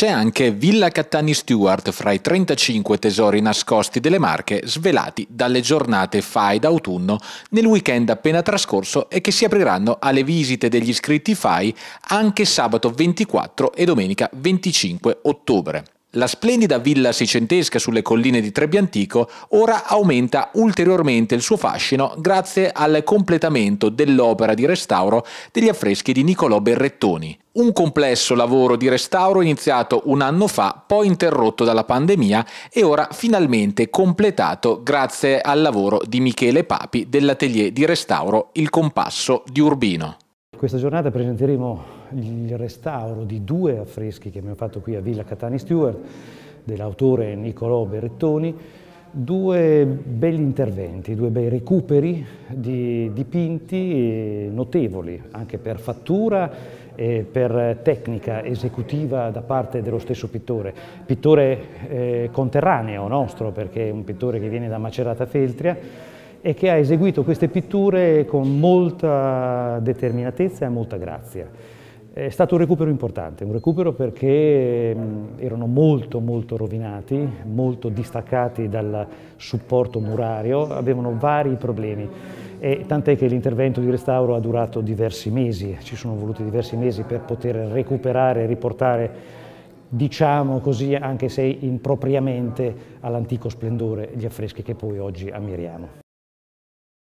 C'è anche Villa Cattani Stewart fra i 35 tesori nascosti delle Marche svelati dalle giornate FAI d'autunno nel weekend appena trascorso e che si apriranno alle visite degli iscritti FAI anche sabato 24 e domenica 25 ottobre. La splendida villa seicentesca sulle colline di Trebbiantico ora aumenta ulteriormente il suo fascino grazie al completamento dell'opera di restauro degli affreschi di Niccolò Berrettoni. Un complesso lavoro di restauro iniziato un anno fa, poi interrotto dalla pandemia e ora finalmente completato grazie al lavoro di Michele Papi dell'atelier di restauro Il Compasso di Urbino. Questa giornata presenteremo il restauro di due affreschi che abbiamo fatto qui a Villa Catani Stewart, dell'autore Niccolò Berrettoni, due belli interventi, due bei recuperi di dipinti notevoli, anche per fattura e per tecnica esecutiva da parte dello stesso pittore. Pittore eh, conterraneo nostro, perché è un pittore che viene da Macerata Feltria, e che ha eseguito queste pitture con molta determinatezza e molta grazia. È stato un recupero importante, un recupero perché erano molto molto rovinati, molto distaccati dal supporto murario, avevano vari problemi e tant'è che l'intervento di restauro ha durato diversi mesi, ci sono voluti diversi mesi per poter recuperare e riportare diciamo così, anche se impropriamente all'antico splendore gli affreschi che poi oggi ammiriamo.